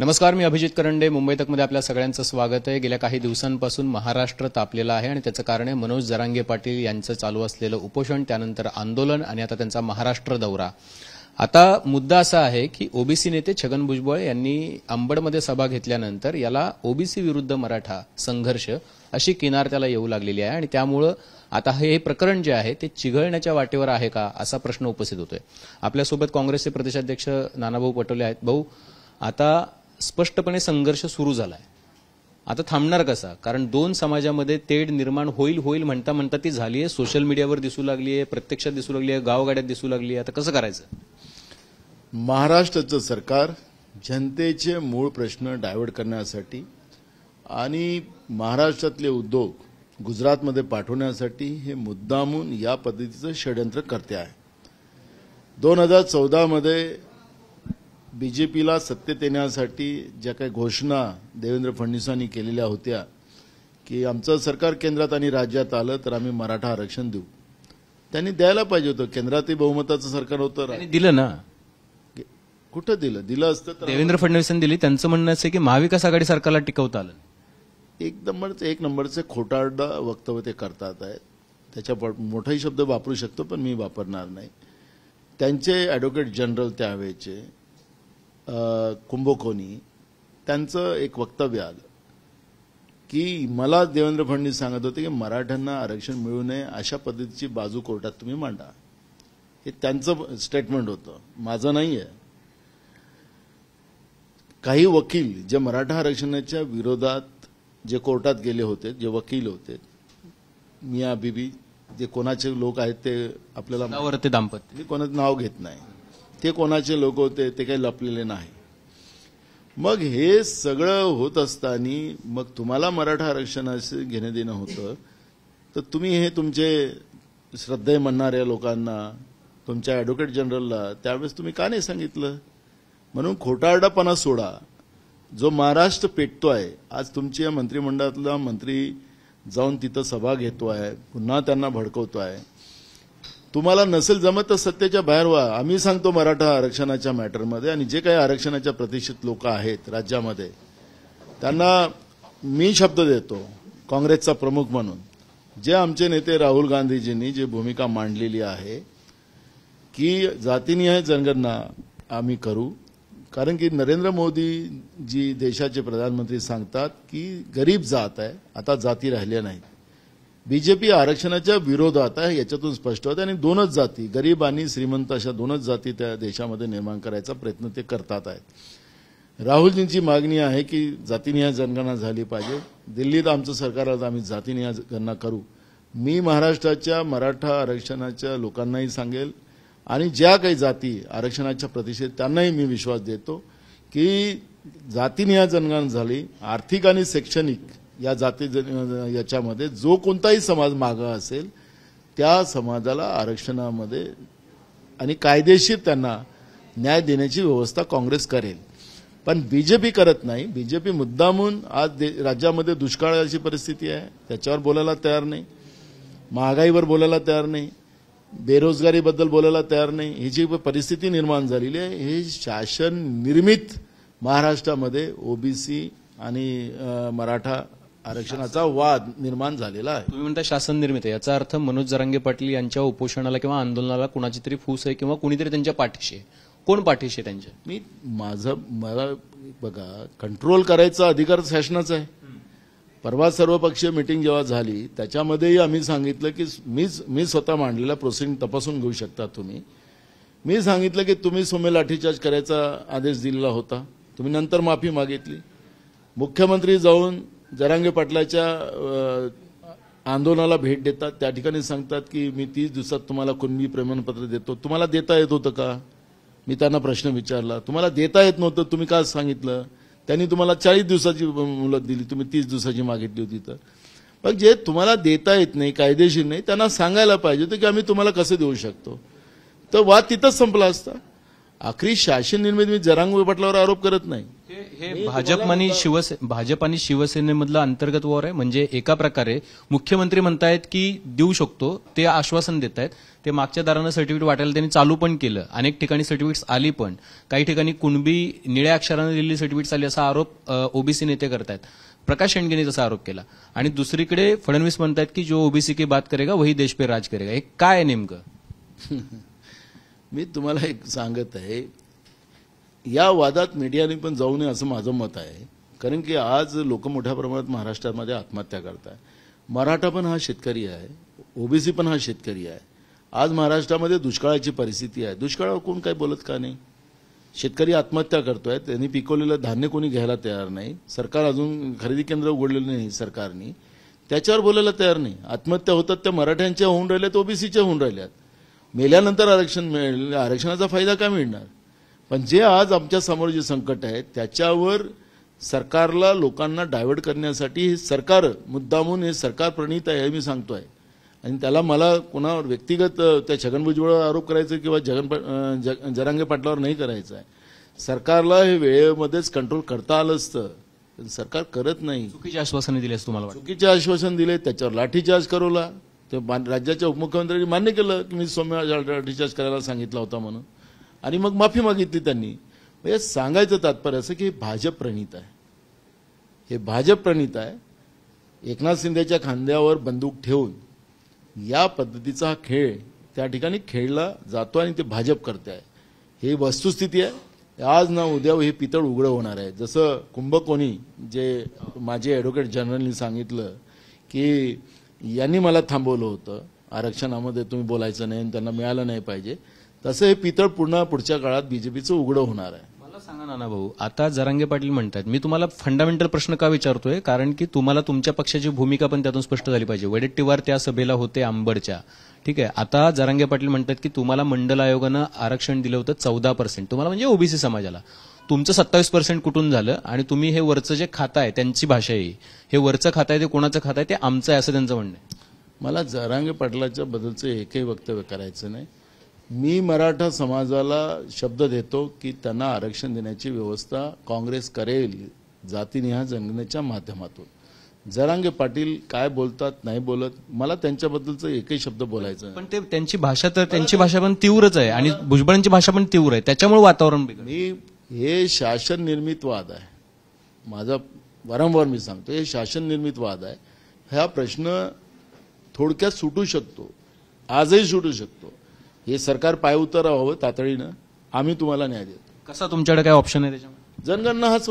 नमस्कार मी अभिजित करंडे मुंबई तकमध्ये आपल्या सगळ्यांचं स्वागत आहे गेल्या काही दिवसांपासून महाराष्ट्र तापलेला आहे आणि त्याचं कारण आहे मनोज जरांगे पाटील यांचं चालू असलेलं उपोषण त्यानंतर आंदोलन आणि आता त्यांचा महाराष्ट्र दौरा आता मुद्दा असा आहे की ओबीसी नेते छगन भुजबळ यांनी अंबडमध्ये सभा घेतल्यानंतर याला ओबीसी विरुद्ध मराठा संघर्ष अशी किनार त्याला येऊ लागलेली आहे आणि त्यामुळं आता हे प्रकरण जे आहे ते चिघळण्याच्या वाटेवर आहे का असा प्रश्न उपस्थित होतोय आपल्यासोबत काँग्रेसचे प्रदेशाध्यक्ष नानाभाऊ पटोले आहेत भाऊ आता स्पष्टपणे संघर्ष सुरू झाला आहे आता थांबणार कसा कारण दोन समाजामध्ये तेढ निर्माण होईल होईल म्हणता म्हणता ती झाली आहे सोशल मीडियावर दिसू लागली आहे प्रत्यक्षात दिसू लागली आहे गावगाड्यात दिसू लागली आहे आता कसं करायचं महाराष्ट्राचं सरकार जनतेचे मूळ प्रश्न डायव्हर्ट करण्यासाठी आणि महाराष्ट्रातले उद्योग गुजरातमध्ये पाठवण्यासाठी हे मुद्दामून या पद्धतीचं षडयंत्र करते आहे दोन हजार चौदामध्ये बीजेपीला सत्तेत येण्यासाठी ज्या काही घोषणा देवेंद्र फडणवीसांनी केलेल्या होत्या की आमचं सरकार केंद्रात आणि राज्यात आलं तर आम्ही मराठा आरक्षण देऊ त्यांनी द्यायला पाहिजे होतं केंद्रातही बहुमताचं सरकार होतं दिलं ना कुठं दिलं दिलं असतं तर देवेंद्र फडणवीसांनी दिली त्यांचं म्हणणं असं की महाविकास आघाडी सरकारला टिकवता आलं एक नंबरचं म्हणजे एक नंबरचे खोटारडा वक्तव्य ते करतात आहेत त्याच्या मोठाही शब्द वापरू शकतो पण मी वापरणार नाही त्यांचे ॲडव्होकेट जनरल त्यावेळेचे कुंभकोनी त्यांचं एक वक्तव्य आलं की मला देवेंद्र फडणवीस सांगत होते की मराठ्यांना आरक्षण मिळू नये अशा पद्धतीची बाजू कोर्टात तुम्ही मांडा हे त्यांचं स्टेटमेंट होतं माझं नाही आहे काही वकील जे मराठा आरक्षणाच्या विरोधात जे कोर्टात गेले होते जे वकील होते मिया बीबी जे कोणाचे लोक आहेत ते आपल्याला दाम्पत्य मी कोणाचं नाव घेत नाही ते कोणाचे लोक होते ते काही लपलेले नाही मग हे सगळं होत असताना मग तुम्हाला मराठा आरक्षणाचे घेणे देणं होतं तर तुम्ही हे तुमचे श्रद्धे म्हणणाऱ्या लोकांना तुमच्या ॲडव्होकेट जनरलला त्यावेळेस तुम्ही का नाही सांगितलं म्हणून खोटारडापणा सोडा जो महाराष्ट्र पेटतो आहे आज तुमच्या मंत्रिमंडळातला मंत्री जाऊन तिथं सभा घेतो आहे पुन्हा त्यांना भडकवतो आहे तुम्हाला नसेल जमत तर सत्तेच्या बाहेर व्हा आम्ही सांगतो मराठा आरक्षणाच्या मॅटरमध्ये आणि जे काही आरक्षणाच्या प्रतिष्ठित लोक आहेत राज्यामध्ये त्यांना मी शब्द देतो काँग्रेसचा प्रमुख म्हणून जे आमचे नेते राहुल गांधीजींनी जी भूमिका मांडलेली आहे की जातीनिहाय जनगणना आम्ही करू कारण की नरेंद्र मोदी जी देशाचे प्रधानमंत्री सांगतात की गरीब जात आहे आता जाती राहिल्या नाहीत बीजेपी आरक्षणाच्या विरोधात आहे याच्यातून स्पष्ट होतं आणि दोनच जाती गरीब आणि श्रीमंत अशा दोनच जाती त्या देशामध्ये निर्माण करायचा प्रयत्न ते करतात आहेत राहुलजींची मागणी आहे की जातीनिहाय जनगणना झाली पाहिजे दिल्लीत आमचं सरकार आज आम्ही जातीनिहाय गणना करू मी महाराष्ट्राच्या मराठा आरक्षणाच्या लोकांनाही सांगेल आणि ज्या काही जाती आरक्षणाच्या प्रतिषेध त्यांनाही मी विश्वास देतो की जातीनिहाय जनगणना झाली आर्थिक आणि शैक्षणिक या जाती याच्यामध्ये जो कोणताही समाज मागा असेल त्या समाजाला आरक्षणामध्ये आणि कायदेशीर त्यांना न्याय देण्याची व्यवस्था काँग्रेस करेल पण बी जे पी करत नाही बी जे पी मुद्दामून आज राज्यामध्ये दुष्काळाची परिस्थिती आहे त्याच्यावर बोलायला तयार नाही महागाईवर बोलायला तयार नाही बेरोजगारीबद्दल बोलायला तयार नाही ही जी परिस्थिती निर्माण झालेली आहे हे शासन निर्मित महाराष्ट्रामध्ये ओबीसी आणि मराठा आरक्षणाचा वाद निर्माण झालेला आहे तुम्ही म्हणता शासन निर्मित आहे याचा अर्थ मनोज जरांगे पाटील यांच्या उपोषणाला किंवा आंदोलनाला कुणाची तरी फूस आहे किंवा कुणीतरी त्यांच्या पाठीशी आहे कोण पाठीशी आहे त्यांच्या मी माझं मला बघा कंट्रोल करायचा अधिकार शासनाचा आहे परवा सर्वपक्षीय मिटिंग जेव्हा झाली त्याच्यामध्येही आम्ही सांगितलं की मीच मी स्वतः मांडलेला प्रोसिडिंग तपासून घेऊ शकता तुम्ही मी सांगितलं की तुम्ही सोमे लाठीचार्ज करायचा आदेश दिलेला होता तुम्ही नंतर माफी मागितली मुख्यमंत्री जाऊन जरांगे पाटलाच्या आंदोलनाला भेट देतात त्या ठिकाणी सांगतात की मी तीस दिवसात तुम्हाला मी प्रमाणपत्र देतो तुम्हाला देता येत होतं का मी त्यांना प्रश्न विचारला तुम्हाला देता येत नव्हतं तुम्ही का सांगितलं त्यांनी तुम्हाला चाळीस दिवसाची मुलत दिली तुम्ही तीस दिवसाची मागितली होती तर मग जे तुम्हाला देता येत नाही कायदेशीर नाही त्यांना सांगायला पाहिजे होतं की आम्ही तुम्हाला कसं देऊ शकतो तर वाद तिथंच संपला असता आखरी शासन निर्मिती मी जरांग पाटलावर आरोप करत नाही हे भाजप आणि शिवसे भाजप आणि शिवसेनेमधलं अंतर्गत वॉर आहे म्हणजे एका प्रकारे मुख्यमंत्री म्हणतायत की देऊ शकतो ते आश्वासन देत आहेत ते मागच्या दारानं सर्टिफिकेट वाटायला त्यांनी चालू पण केलं अनेक ठिकाणी सर्टिफिकेट्स आली पण काही ठिकाणी कुणबी निळ्या अक्षरानं दिलेली सर्टिफिकेट्स आली असा आरोप ओबीसी नेते करतायत प्रकाश शेंडगेने तसा आरोप केला आणि दुसरीकडे फडणवीस म्हणतायत की जो ओबीसी की बात करेगा वही देश पे राज करेगा हे काय नेमकं मी तुम्हाला एक सांगत आहे या वादात मीडियाने पण जाऊ नये असं माझं मत आहे कारण की आज लोक मोठ्या प्रमाणात महाराष्ट्रामध्ये आत्महत्या करत आहे मराठा पण हा शेतकरी आहे ओबीसी पण हा शेतकरी आहे आज महाराष्ट्रामध्ये दुष्काळाची परिस्थिती आहे दुष्काळावर कोण काही बोलत का नाही शेतकरी आत्महत्या करतोय त्यांनी पिकवलेलं धान्य कोणी घ्यायला तयार नाही सरकार अजून खरेदी केंद्र उघडलेलं नाही सरकारने त्याच्यावर बोलायला तयार नाही आत्महत्या होतात त्या मराठ्यांच्या होऊन राहिल्यात ओबीसीच्या होऊन राहिल्यात मेल्यानंतर आरक्षण मिळेल आरक्षणाचा फायदा काय मिळणार पण जे आज आमच्या समोर जे संकट आहे त्याच्यावर सरकारला लोकांना डायव्हर्ट करण्यासाठी हे सरकार मुद्दामून हे सरकार प्रणीत आहे हे मी सांगतो आहे आणि त्याला मला कोणावर व्यक्तिगत त्या छगन भुजबळावर आरोप करायचा किंवा जगन जरांगे पाटलावर नाही करायचं आहे सरकारला हे वेळेमध्येच कंट्रोल करता आलं असतं पण सरकार करत नाही चुकीचे आश्वासन दिले तुम्हाला चुकीचे आश्वासन दिले त्याच्यावर लाठीचार्ज करवला ते राज्याच्या उपमुख्यमंत्र्यांनी मान्य केलं की मी सौम्य लाठीचार्ज करायला सांगितला होता म्हणून आणि मग माफी मागितली त्यांनी म्हणजे सांगायचं तात्पर्य असं की भाजप प्रणित आहे हे भाजप प्रणित आहे एकनाथ शिंदेच्या खांद्यावर बंदूक ठेवून या पद्धतीचा हा खेळ त्या ठिकाणी खेळला जातो आणि ते भाजप करते आहे ही वस्तुस्थिती आहे आज ना उद्या हे पितळ उघडं होणार आहे जसं कुंभकोणी जे माझे ॲडव्होकेट जनरलनी सांगितलं की यांनी मला थांबवलं होतं आरक्षणामध्ये तुम्ही बोलायचं नाही त्यांना मिळालं नाही पाहिजे तसं हे पितळ पुन्हा पुढच्या काळात बीजेपीचं उघडं होणार आहे मला सांगा नाना भाऊ आता जरांगे पाटील म्हणतात मी तुम्हाला फंडामेंटल प्रश्न का विचारतोय कारण की तुम्हाला तुमच्या पक्षाची भूमिका पण त्यातून स्पष्ट झाली पाहिजे वडेट्टीवार त्या सभेला होते आंबडच्या ठीक आहे आता जरांगे पाटील म्हणतात की तुम्हाला मंडल आयोगानं आरक्षण दिलं होतं चौदा पर्सेंट तुम्हाला म्हणजे ओबीसी समाजाला तुमचं सत्तावीस पर्सेंट कुठून झालं आणि तुम्ही हे वरचं जे खातं आहे त्यांची भाषा ही हे वरचं खातं आहे ते कोणाचं खातं आहे ते आमचं आहे असं त्यांचं म्हणणं आहे मला जरांगे पाटलाच्या बद्दलचं एकही वक्तव्य करायचं नाही मी मराठा समाजाला शब्द देतो की त्यांना आरक्षण देण्याची व्यवस्था काँग्रेस करेल जातीनिहाय जनगणनेच्या माध्यमातून जरांगे पाटील काय बोलतात नाही बोलत मला त्यांच्याबद्दलच एकही शब्द बोलायचा पण ते त्यांची भाषा तर त्यांची भाषा पण तीव्रच आहे आणि भुजबळांची भाषा पण तीव्र आहे त्याच्यामुळे वातावरण मी हे शासन निर्मित वाद आहे माझा वारंवार मी सांगतो हे शासन निर्मित वाद आहे हा प्रश्न थोडक्यात सुटू शकतो आजही सुटू शकतो हे सरकार पाय उतरावं तातडीनं आम्ही तुम्हाला न्याय देतो कसा तुमच्याकडे काय ऑप्शन आहे त्याच्यामध्ये जनगणना हाच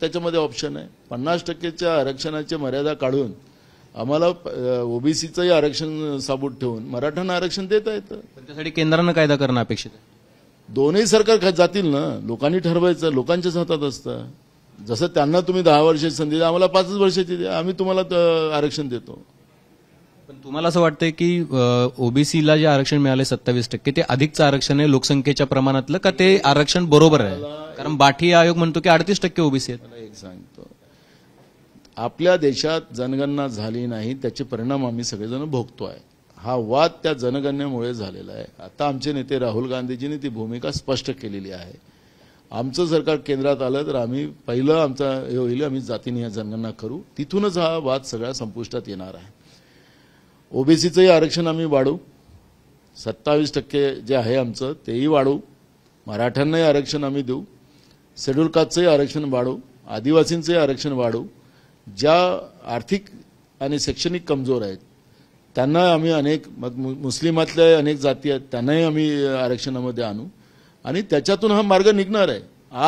त्याच्यामध्ये ऑप्शन आहे पन्नास टक्केच्या आरक्षणाची मर्यादा काढून आम्हाला ओबीसीचंही आरक्षण साबूत ठेवून मराठ्यांना आरक्षण देता येतं त्यासाठी केंद्रानं कायदा करणं अपेक्षित आहे दोन्ही सरकार जातील ना लोकांनी ठरवायचं लोकांच्याच हातात असतं जसं त्यांना तुम्ही दहा वर्षाची संधी द्या आम्हाला पाचच वर्षाची द्या आम्ही तुम्हाला आरक्षण देतो पण तुम्हाला असं वाटतंय की ओबीसीला जे आरक्षण मिळाले सत्तावीस टक्के ते अधिकचं आरक्षण आहे लोकसंख्येच्या प्रमाणातलं का ते आरक्षण बरोबर आहे कारण बाठी आयोग म्हणतो की अडतीस टक्के ओबीसी आहेत एक सांगतो आपल्या देशात जनगणना झाली नाही त्याचे परिणाम आम्ही सगळेजण भोगतो आहे हा वाद त्या जनगणनेमुळे झालेला आहे आता आमचे नेते राहुल गांधीजींनी ती भूमिका स्पष्ट केलेली आहे आमचं सरकार केंद्रात आलं तर आम्ही पहिलं आमचा हे होईल आम्ही जातीने जनगणना करू तिथूनच हा वाद सगळा संपुष्टात येणार आहे ओबीसीचंही आरक्षण आम्ही वाढू सत्तावीस टक्के जे आहे आमचं तेही वाढू मराठ्यांनाही आरक्षण आम्ही देऊ शेड्यूल कास्टचंही आरक्षण वाढू आदिवासींचंही आरक्षण वाढू ज्या आर्थिक आणि शैक्षणिक कमजोर आहेत त्यांना आम्ही अनेक मग मुस्लिमातल्या अनेक जाती आहेत त्यांनाही आम्ही आरक्षणामध्ये आणू आणि त्याच्यातून हा मार्ग निघणार आहे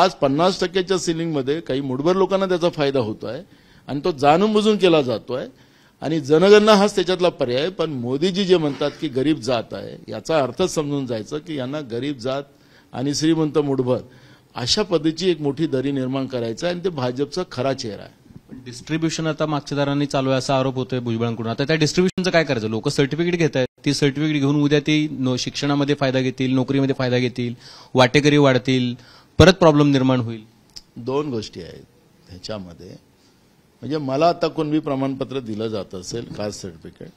आज पन्नास टक्क्याच्या सिलिंगमध्ये काही मुठभर लोकांना त्याचा फायदा होतो आहे आणि तो जाणून बुजून केला जातो आहे आणि जनगणना हाच त्याच्यातला पर्याय पण मोदीजी जे म्हणतात की गरीब जात आहे याचा अर्थच समजून जायचं की यांना गरीब जात आणि श्रीमंत मुठभर अशा पद्धतीची एक मोठी दरी निर्माण करायचं आणि ते भाजपचा खरा चेहरा आहे पण डिस्ट्रीब्युशन आता मागच्यादारांनी चालू आहे असा आरोप होतोय भुजबळांकडून आता त्या डिस्ट्रीब्युशनचं काय करायचं लोक सर्टिफिकेट घेत आहेत ती सर्टिफिकेट घेऊन उद्या ती शिक्षणामध्ये फायदा घेतील नोकरीमध्ये फायदा घेतील वाटेकरी वाढतील परत प्रॉब्लेम निर्माण होईल दोन गोष्टी आहेत ह्याच्यामध्ये म्हणजे मला आता कोण बी प्रमाणपत्र दिलं जात असेल कास्ट सर्टिफिकेट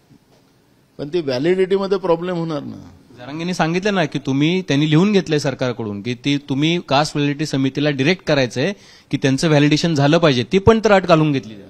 पण ती व्हॅलिडिटीमध्ये प्रॉब्लेम होणार ना जारांगेंनी सांगितलं ना की तुम्ही त्यांनी लिहून घेतलंय सरकारकडून की ती तुम्ही कास्ट व्हॅलिडिटी समितीला डिरेक्ट करायचंय की त्यांचं व्हॅलिडेशन झालं पाहिजे ती पण तर अट घालून घेतली